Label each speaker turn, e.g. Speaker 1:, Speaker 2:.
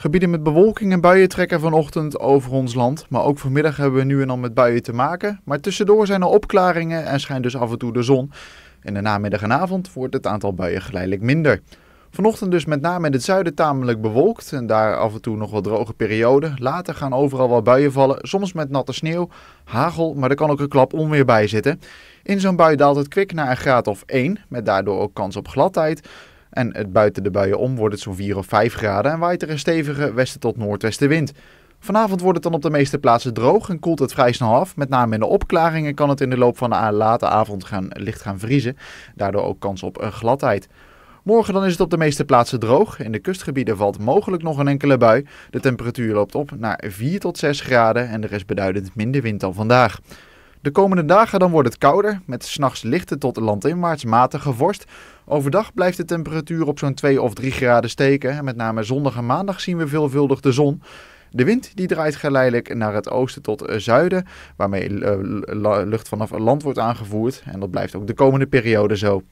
Speaker 1: Gebieden met bewolking en buien trekken vanochtend over ons land. Maar ook vanmiddag hebben we nu en dan met buien te maken. Maar tussendoor zijn er opklaringen en schijnt dus af en toe de zon. In de namiddag en avond wordt het aantal buien geleidelijk minder. Vanochtend dus met name in het zuiden tamelijk bewolkt en daar af en toe nog wat droge perioden. Later gaan overal wel buien vallen, soms met natte sneeuw, hagel, maar er kan ook een klap onweer bij zitten. In zo'n bui daalt het kwik naar een graad of 1, met daardoor ook kans op gladheid. En het buiten de buien om wordt het zo'n 4 of 5 graden en waait er een stevige westen tot noordwestenwind. Vanavond wordt het dan op de meeste plaatsen droog en koelt het vrij snel af. Met name in de opklaringen kan het in de loop van de late avond gaan, licht gaan vriezen. Daardoor ook kans op een eh, gladheid. Morgen dan is het op de meeste plaatsen droog. In de kustgebieden valt mogelijk nog een enkele bui. De temperatuur loopt op naar 4 tot 6 graden en er is beduidend minder wind dan vandaag. De komende dagen dan wordt het kouder, met s'nachts lichte tot landinwaarts matige vorst. Overdag blijft de temperatuur op zo'n 2 of 3 graden steken. Met name zondag en maandag zien we veelvuldig de zon. De wind die draait geleidelijk naar het oosten tot eh, zuiden, waarmee eh, lucht vanaf land wordt aangevoerd. En dat blijft ook de komende periode zo.